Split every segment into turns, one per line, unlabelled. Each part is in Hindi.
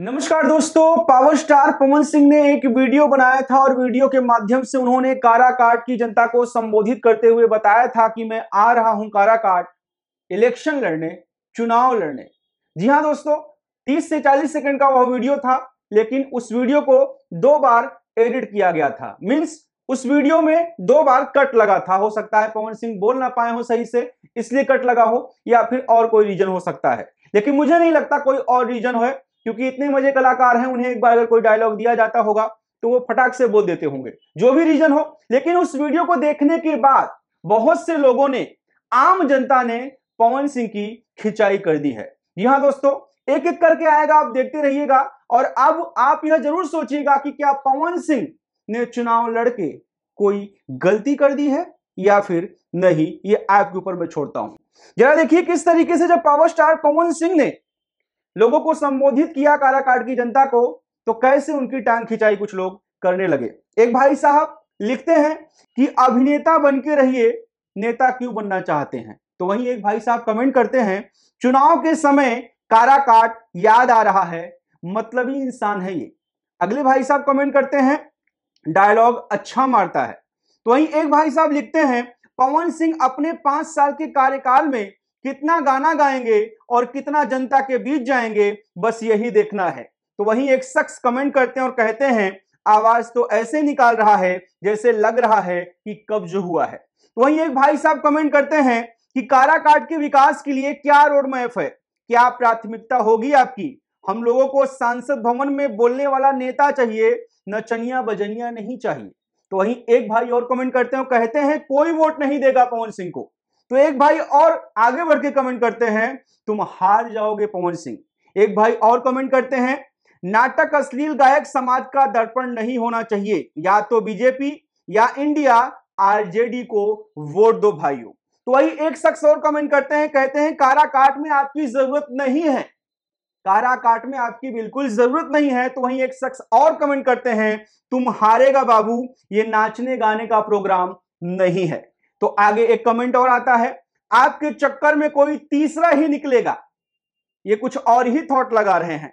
नमस्कार दोस्तों पावर स्टार पवन सिंह ने एक वीडियो बनाया था और वीडियो के माध्यम से उन्होंने काराकाट की जनता को संबोधित करते हुए बताया था कि मैं आ रहा हूं काराकाट इलेक्शन लड़ने चुनाव लड़ने जी हां दोस्तों 30 से 40 सेकंड का वह वीडियो था लेकिन उस वीडियो को दो बार एडिट किया गया था मीन्स उस वीडियो में दो बार कट लगा था हो सकता है पवन सिंह बोल ना पाए हो सही से इसलिए कट लगा हो या फिर और कोई रीजन हो सकता है लेकिन मुझे नहीं लगता कोई और रीजन हो क्योंकि इतने मजे कलाकार हैं उन्हें एक बार अगर कोई डायलॉग दिया जाता होगा तो वो फटाक से बोल देते होंगे जो भी रीजन हो लेकिन उस वीडियो को देखने के बाद बहुत से लोगों ने आम जनता ने पवन सिंह की खिंचाई कर दी है जी हाँ दोस्तों एक एक करके आएगा आप देखते रहिएगा और अब आप यह जरूर सोचिएगा कि क्या पवन सिंह ने चुनाव लड़के कोई गलती कर दी है या फिर नहीं ये आपके ऊपर मैं छोड़ता हूं जरा देखिए किस तरीके से जब पावर स्टार पवन सिंह ने लोगों को संबोधित किया काराकाट की जनता को तो कैसे उनकी टांग खिंचाई कुछ लोग करने लगे एक भाई साहब लिखते हैं कि अभिनेता बन के रहिए नेता क्यों बनना चाहते हैं तो वहीं एक भाई साहब कमेंट करते हैं चुनाव के समय काराकाट याद आ रहा है मतलब ही इंसान है ये अगले भाई साहब कमेंट करते हैं डायलॉग अच्छा मारता है तो वहीं एक भाई साहब लिखते हैं पवन सिंह अपने पांच साल के कार्यकाल में कितना गाना गाएंगे और कितना जनता के बीच जाएंगे बस यही देखना है तो वहीं एक शख्स कमेंट करते हैं और कहते हैं आवाज तो ऐसे निकाल रहा है जैसे लग रहा है कि कब्ज हुआ है तो वहीं एक भाई साहब कमेंट करते हैं कि काराकाट के विकास के लिए क्या रोड मैप है क्या प्राथमिकता होगी आपकी हम लोगों को सांसद भवन में बोलने वाला नेता चाहिए नचनिया बजनिया नहीं चाहिए तो वहीं एक भाई और कमेंट करते हैं कहते हैं कोई वोट नहीं देगा पवन सिंह को तो एक भाई और आगे बढ़ के कमेंट करते हैं तुम हार जाओगे पवन सिंह एक भाई और कमेंट करते हैं नाटक अश्लील गायक समाज का दर्पण नहीं होना चाहिए या तो बीजेपी या इंडिया आरजेडी को वोट दो भाइयों तो वही एक शख्स और कमेंट करते हैं कहते हैं काराकाट में आपकी जरूरत नहीं है काराकाट में आपकी बिल्कुल जरूरत नहीं है तो वही एक शख्स और कमेंट करते हैं तुम हारेगा बाबू ये नाचने गाने का प्रोग्राम नहीं है तो आगे एक कमेंट और आता है आपके चक्कर में कोई तीसरा ही निकलेगा ये कुछ और ही थॉट लगा रहे हैं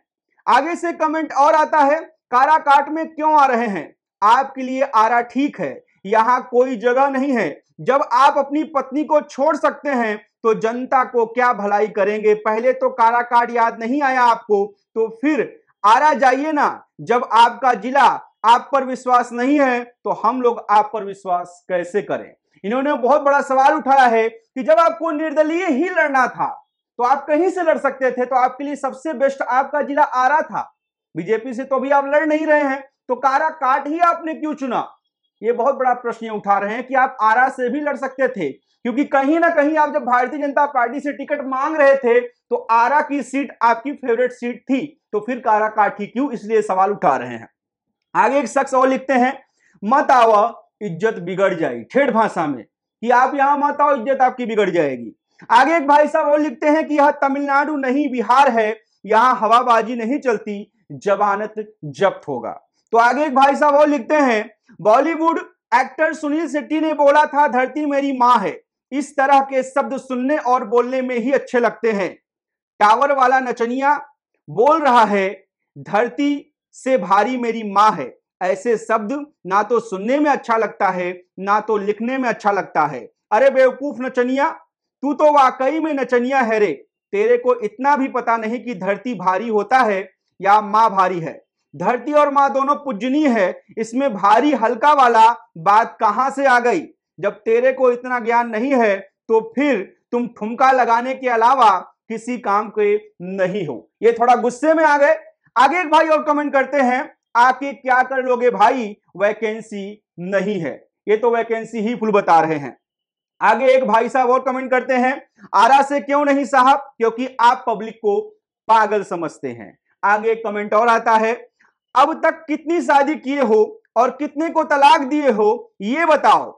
आगे से कमेंट और आता है काराकाट में क्यों आ रहे हैं आपके लिए आरा ठीक है यहां कोई जगह नहीं है जब आप अपनी पत्नी को छोड़ सकते हैं तो जनता को क्या भलाई करेंगे पहले तो काराकाट याद नहीं आया आपको तो फिर आरा जाइए ना जब आपका जिला आप पर विश्वास नहीं है तो हम लोग आप पर विश्वास कैसे करें इन्होंने बहुत बड़ा सवाल उठाया है कि जब आपको निर्दलीय ही लड़ना था तो आप कहीं से लड़ सकते थे तो आपके लिए सबसे बेस्ट आपका जिला आरा था बीजेपी से तो अभी आप लड़ नहीं रहे हैं तो कारा काट ही आपने क्यों चुना ये बहुत बड़ा प्रश्न उठा रहे हैं कि आप आरा से भी लड़ सकते थे क्योंकि कहीं ना कहीं आप जब भारतीय जनता पार्टी से टिकट मांग रहे थे तो आरा की सीट आपकी फेवरेट सीट थी तो फिर कारा काठी क्यों इसलिए सवाल उठा रहे हैं आगे एक शख्स और लिखते हैं मत आवा इज्जत बिगड़ जाए ठेठ भाषा में कि आप यहां मत आओ इज्जत आपकी बिगड़ जाएगी आगे एक भाई साहब और लिखते हैं कि यह तमिलनाडु नहीं बिहार है यहां हवाबाजी नहीं चलती जबानत जब्त होगा तो आगे एक भाई साहब और लिखते हैं बॉलीवुड एक्टर सुनील शेट्टी ने बोला था धरती मेरी माँ है इस तरह के शब्द सुनने और बोलने में ही अच्छे लगते हैं टावर वाला नचनिया बोल रहा है धरती से भारी मेरी माँ है ऐसे शब्द ना तो सुनने में अच्छा लगता है ना तो लिखने में अच्छा लगता है अरे बेवकूफ नचनिया तू तो वाकई में नचनिया है रे तेरे को इतना भी पता नहीं कि धरती भारी होता है या माँ भारी है धरती और माँ दोनों पूजनीय है इसमें भारी हल्का वाला बात कहाँ से आ गई जब तेरे को इतना ज्ञान नहीं है तो फिर तुम ठुमका लगाने के अलावा किसी काम के नहीं हो ये थोड़ा गुस्से में आ गए आगे एक भाई और कमेंट करते हैं आके क्या कर लोगे भाई वैकेंसी नहीं है ये तो वैकेंसी ही फुल बता रहे हैं आगे एक भाई साहब और कमेंट करते हैं आरा से क्यों नहीं साहब क्योंकि आप पब्लिक को पागल समझते हैं आगे एक कमेंट और आता है अब तक कितनी शादी किए हो और कितने को तलाक दिए हो ये बताओ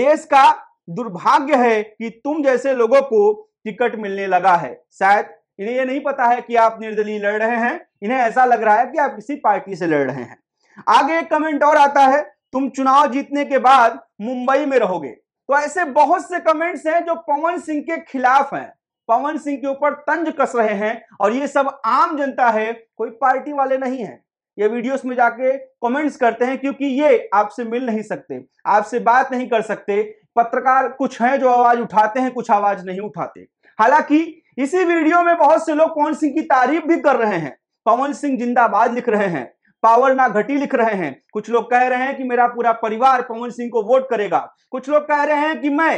देश का दुर्भाग्य है कि तुम जैसे लोगों को टिकट मिलने लगा है शायद इन्हें यह नहीं पता है कि आप निर्दलीय लड़ रहे हैं इन्हें ऐसा लग रहा है कि आप किसी पार्टी से लड़ रहे हैं आगे एक कमेंट और आता है तुम चुनाव जीतने के बाद मुंबई में रहोगे तो ऐसे बहुत से कमेंट्स हैं जो पवन सिंह के खिलाफ हैं पवन सिंह के ऊपर तंज कस रहे हैं और ये सब आम जनता है कोई पार्टी वाले नहीं है ये वीडियोस में जाके कमेंट्स करते हैं क्योंकि ये आपसे मिल नहीं सकते आपसे बात नहीं कर सकते पत्रकार कुछ हैं जो आवाज उठाते हैं कुछ आवाज नहीं उठाते हालांकि इसी वीडियो में बहुत से लोग पवन सिंह की तारीफ भी कर रहे हैं पवन सिंह जिंदाबाद लिख रहे हैं पावर ना घटी लिख रहे हैं कुछ लोग कह रहे हैं कि मेरा पूरा परिवार पवन सिंह को वोट करेगा कुछ लोग कह रहे हैं कि मैं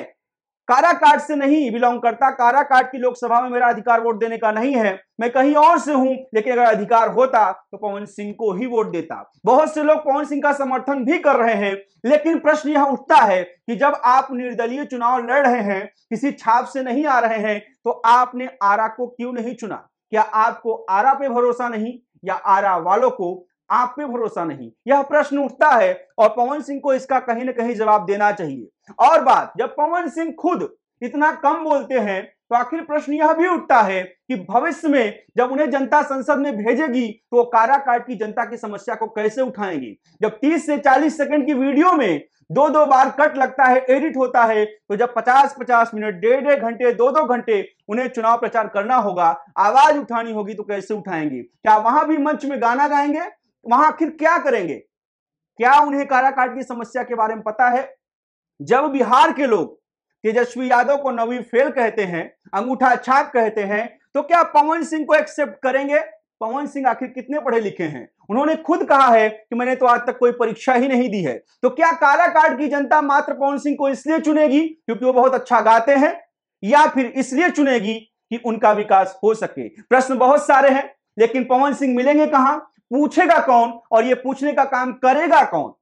काराकाट से नहीं बिलोंग करता काराकाट की लोकसभा में मेरा अधिकार वोट देने का नहीं है मैं कहीं और से हूं लेकिन अगर अधिकार होता तो पवन सिंह को ही वोट देता बहुत से लोग पवन सिंह का समर्थन भी कर रहे हैं लेकिन प्रश्न यह उठता है कि जब आप निर्दलीय चुनाव लड़ रहे हैं किसी छाप से नहीं आ रहे हैं तो आपने आरा को क्यों नहीं चुना क्या आपको आरा पे भरोसा नहीं या आरा वालों को आप पे भरोसा नहीं यह प्रश्न उठता है और पवन सिंह को इसका कहीं ना कहीं जवाब देना चाहिए और बात जब पवन सिंह खुद इतना कम बोलते हैं तो आखिर प्रश्न यह भी उठता है कि भविष्य में जब उन्हें जनता संसद में भेजेगी तो काराकाट की जनता की समस्या को कैसे उठाएंगे जब 30 से 40 सेकंड की वीडियो में दो दो बार कट लगता है एडिट होता है तो जब 50-50 मिनट डेढ़ डेढ़ घंटे दो दो घंटे उन्हें चुनाव प्रचार करना होगा आवाज उठानी होगी तो कैसे उठाएंगे क्या वहां भी मंच में गाना गाएंगे वहां आखिर क्या करेंगे क्या उन्हें काराकाट की समस्या के बारे में पता है जब बिहार के लोग तेजस्वी यादव को नवी फेल कहते हैं अंगूठा छाप कहते हैं तो क्या पवन सिंह को एक्सेप्ट करेंगे पवन सिंह आखिर कितने पढ़े लिखे हैं उन्होंने खुद कहा है कि मैंने तो आज तक कोई परीक्षा ही नहीं दी है तो क्या काला कार्ड की जनता मात्र पवन सिंह को इसलिए चुनेगी क्योंकि वो बहुत अच्छा गाते हैं या फिर इसलिए चुनेगी कि उनका विकास हो सके प्रश्न बहुत सारे हैं लेकिन पवन सिंह मिलेंगे कहां पूछेगा कौन और ये पूछने का काम करेगा कौन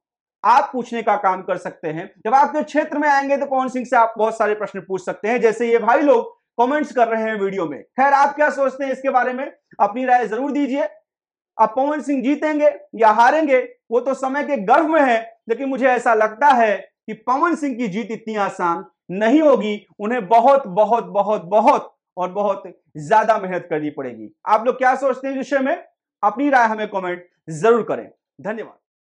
आप पूछने का काम कर सकते हैं जब आपके क्षेत्र में आएंगे तो पवन सिंह से आप बहुत सारे प्रश्न पूछ सकते हैं जैसे ये भाई लोग कमेंट्स कर रहे हैं वीडियो में खैर आप क्या सोचते हैं इसके बारे में अपनी राय जरूर दीजिए अब पवन सिंह जीतेंगे या हारेंगे वो तो समय के गर्भ में है लेकिन मुझे ऐसा लगता है कि पवन सिंह की जीत इतनी आसान नहीं होगी उन्हें बहुत बहुत बहुत बहुत और बहुत ज्यादा मेहनत करनी पड़ेगी आप लोग क्या सोचते हैं इस विषय में अपनी राय हमें कमेंट जरूर करें धन्यवाद